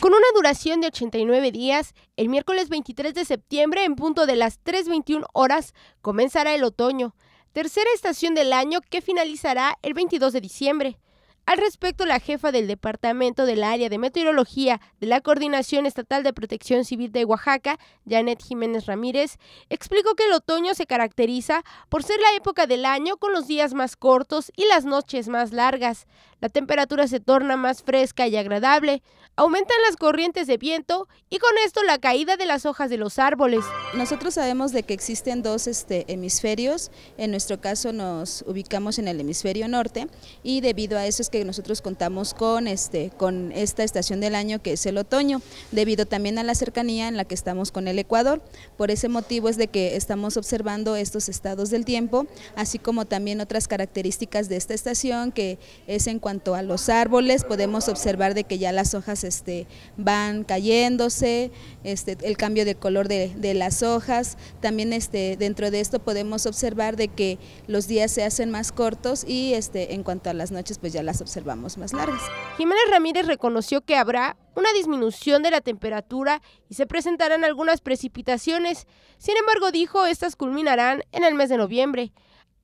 Con una duración de 89 días, el miércoles 23 de septiembre, en punto de las 3.21 horas, comenzará el otoño, tercera estación del año que finalizará el 22 de diciembre. Al respecto, la jefa del Departamento del Área de Meteorología de la Coordinación Estatal de Protección Civil de Oaxaca, Janet Jiménez Ramírez, explicó que el otoño se caracteriza por ser la época del año con los días más cortos y las noches más largas, la temperatura se torna más fresca y agradable, aumentan las corrientes de viento y con esto la caída de las hojas de los árboles. Nosotros sabemos de que existen dos este, hemisferios, en nuestro caso nos ubicamos en el hemisferio norte y debido a eso es que nosotros contamos con, este, con esta estación del año que es el otoño, debido también a la cercanía en la que estamos con el Ecuador. Por ese motivo es de que estamos observando estos estados del tiempo, así como también otras características de esta estación que es en cuanto a los árboles, podemos observar de que ya las hojas este, van cayéndose, este, el cambio de color de, las hojas, también este, dentro de esto podemos observar de que los días se hacen más cortos y este, en cuanto a las noches pues ya las observamos más largas. Jiménez Ramírez reconoció que habrá una disminución de la temperatura y se presentarán algunas precipitaciones. Sin embargo, dijo, estas culminarán en el mes de noviembre.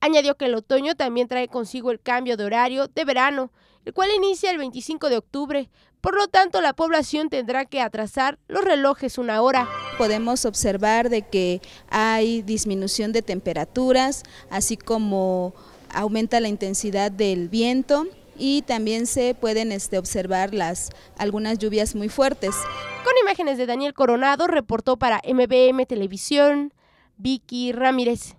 Añadió que el otoño también trae consigo el cambio de horario de verano, el cual inicia el 25 de octubre. Por lo tanto, la población tendrá que atrasar los relojes una hora. Podemos observar de que hay disminución de temperaturas, así como aumenta la intensidad del viento y también se pueden este, observar las, algunas lluvias muy fuertes. Con imágenes de Daniel Coronado, reportó para MBM Televisión, Vicky Ramírez.